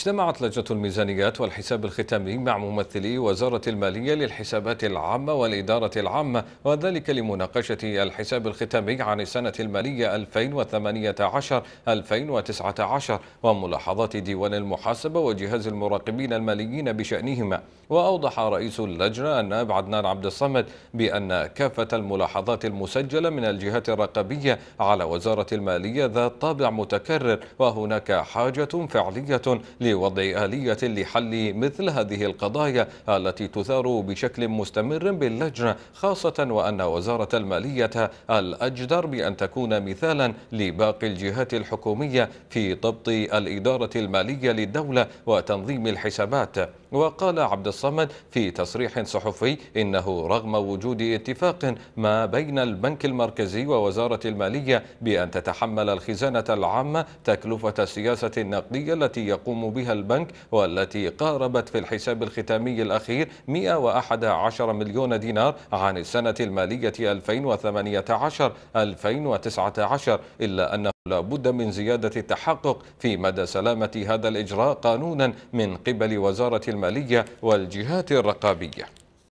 اجتمعت لجنة الميزانيات والحساب الختامي مع ممثلي وزارة المالية للحسابات العامة والإدارة العامة وذلك لمناقشة الحساب الختامي عن السنة المالية 2018-2019 وملاحظات ديوان المحاسبة وجهاز المراقبين الماليين بشأنهما وأوضح رئيس اللجنة النائب عدنان عبد الصمد بأن كافة الملاحظات المسجلة من الجهات الرقابية على وزارة المالية ذات طابع متكرر وهناك حاجة فعلية وضع آلية لحل مثل هذه القضايا التي تثار بشكل مستمر باللجنة خاصة وأن وزارة المالية الأجدر بأن تكون مثالا لباقي الجهات الحكومية في ضبط الإدارة المالية للدولة وتنظيم الحسابات وقال عبد الصمد في تصريح صحفي إنه رغم وجود اتفاق ما بين البنك المركزي ووزارة المالية بأن تتحمل الخزانة العامة تكلفة السياسة النقدية التي يقوم بها بها البنك والتي قاربت في الحساب الختامي الأخير 111 مليون دينار عن السنة المالية 2018-2019 إلا أنه لا بد من زيادة التحقق في مدى سلامة هذا الإجراء قانونا من قبل وزارة المالية والجهات الرقابية